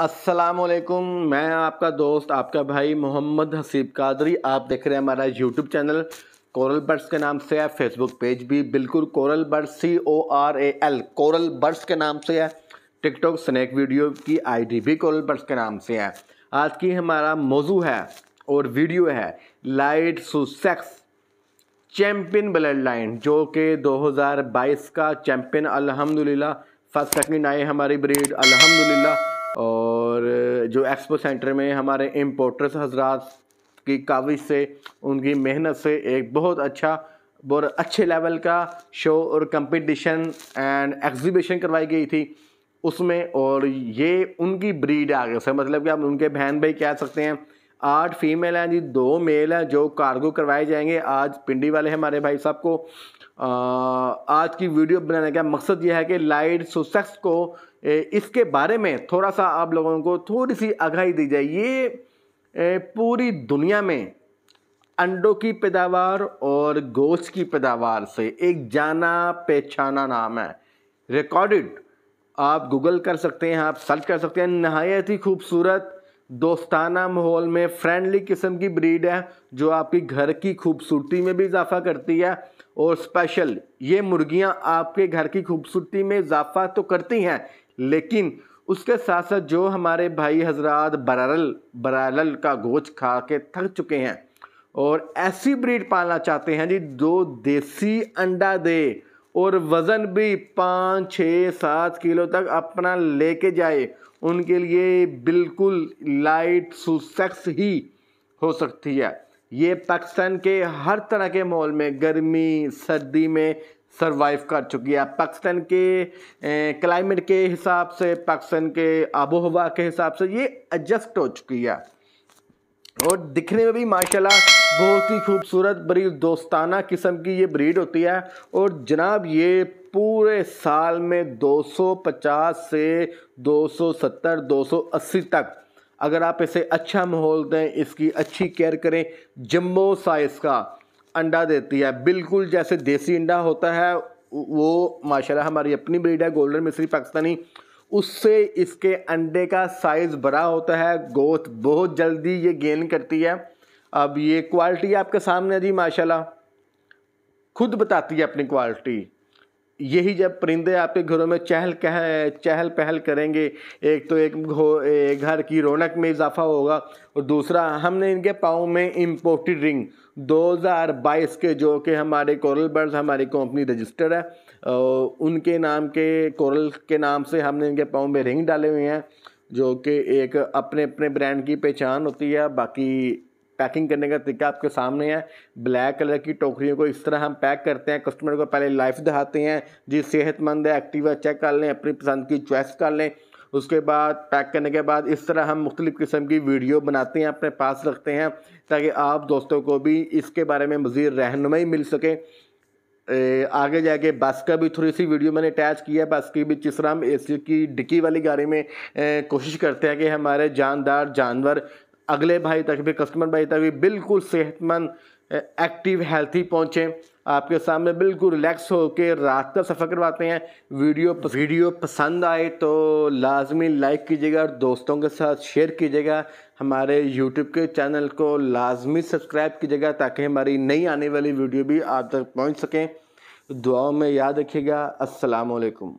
असलकुम मैं आपका दोस्त आपका भाई मोहम्मद हसीब कादरी आप देख रहे हैं हमारा यूट्यूब चैनल कोरल बर्ड्स के नाम से है फेसबुक पेज भी बिल्कुल Coral Birds C O R A L Coral Birds के नाम से है टिकटॉक स्नैक वीडियो की आईडी भी कोरल बर्ड्स के नाम से है आज की हमारा मौजू है और वीडियो है light Sussex champion blood line जो कि 2022 का चैम्पियन अलहमदिल्ला फर्स्ट सेकंड आए हमारी ब्रीड अलहमदिल्ला और जो एक्सपो सेंटर में हमारे इम्पोर्टर्स हजरात की काविश से उनकी मेहनत से एक बहुत अच्छा और अच्छे लेवल का शो और कंपटीशन एंड एग्जीबिशन करवाई गई थी उसमें और ये उनकी ब्रीड आ से मतलब कि आप उनके बहन भाई कह सकते हैं आठ फीमेल हैं जी दो मेल हैं जो कार्गो करवाए जाएंगे आज पिंडी वाले हैं हमारे भाई साहब को आज की वीडियो बनाने का मकसद यह है कि लाइट सुसेक्स को इसके बारे में थोड़ा सा आप लोगों को थोड़ी सी आगाही दी जाए ये पूरी दुनिया में अंडों की पैदावार और गोश्त की पैदावार से एक जाना पहचाना नाम है रिकॉर्डेड आप गूगल कर सकते हैं आप सर्च कर सकते हैं नहायत ही खूबसूरत दोस्ताना माहौल में फ्रेंडली किस्म की ब्रीड है जो आपकी घर की खूबसूरती में भी इजाफा करती है और स्पेशल ये मुर्गियाँ आपके घर की खूबसूरती में इजाफा तो करती हैं लेकिन उसके साथ साथ जो हमारे भाई हजरात बरल बरल का गोच खा के थक चुके हैं और ऐसी ब्रीड पालना चाहते हैं जी जो देसी अंडा दे और वज़न भी पाँच छः सात किलो तक अपना लेके जाए उनके लिए बिल्कुल लाइट सुसेक्स ही हो सकती है ये पाकिस्तान के हर तरह के माहौल में गर्मी सर्दी में सरवाइव कर चुकी है पाकिस्तान के क्लाइमेट के हिसाब से पाकिस्तान के आबो हवा के हिसाब से ये एडजस्ट हो चुकी है और दिखने में भी माशाल्लाह बहुत ही खूबसूरत बड़ी दोस्ताना किस्म की ये ब्रीड होती है और जनाब ये पूरे साल में 250 से 270 280 तक अगर आप इसे अच्छा माहौल दें इसकी अच्छी केयर करें जम्बो साइज़ का अंडा देती है बिल्कुल जैसे देसी अंडा होता है वो माशाल्लाह हमारी अपनी ब्रीड है गोल्डन मिस्री पाकिस्तानी उससे इसके अंडे का साइज़ बड़ा होता है गोथ बहुत जल्दी ये गेन करती है अब ये क्वालिटी आपके सामने जी माशाल्लाह खुद बताती है अपनी क्वालिटी यही जब परिंदे आपके घरों में चहल कह चहल पहल करेंगे एक तो एक घर की रौनक में इजाफा होगा और दूसरा हमने इनके पाँव में इम्पोर्टेड रिंग 2022 के जो कि हमारे कोरल बर्ड्स हमारी कंपनी रजिस्टर्ड है उनके नाम के कोरल के नाम से हमने इनके पाँव में रिंग डाले हुए हैं जो कि एक अपने अपने ब्रांड की पहचान होती है बाकी पैकिंग करने का तरीका आपके सामने है ब्लैक कलर की टोकरियों को इस तरह हम पैक करते हैं कस्टमर को पहले लाइफ दिखाते हैं जी सेहतमंद है एक्टिव है चेक कर लें अपनी पसंद की चॉइस कर लें उसके बाद पैक करने के बाद इस तरह हम मुख्तलिफ़ किस्म की वीडियो बनाते हैं अपने पास रखते हैं ताकि आप दोस्तों को भी इसके बारे में मज़ीद रहनुमाई मिल सके आगे जाके बस का भी थोड़ी सी वीडियो मैंने अटैच किया है बस की भी जिस तरह हम ए की डिक्की वाली गाड़ी में कोशिश करते हैं कि हमारे जानदार जानवर अगले भाई तक भी कस्टमर भाई तक भी बिल्कुल सेहतमंद एक्टिव हेल्थी पहुँचें आपके सामने बिल्कुल रिलैक्स होकर रात का सफ़र करवाते हैं वीडियो वीडियो पसंद आए तो लाजमी लाइक कीजिएगा और दोस्तों के साथ शेयर कीजिएगा हमारे यूट्यूब के चैनल को लाजमी सब्सक्राइब कीजिएगा ताकि हमारी नई आने वाली वीडियो भी आप तक पहुँच सकें दुआओं में याद रखिएगा असलकम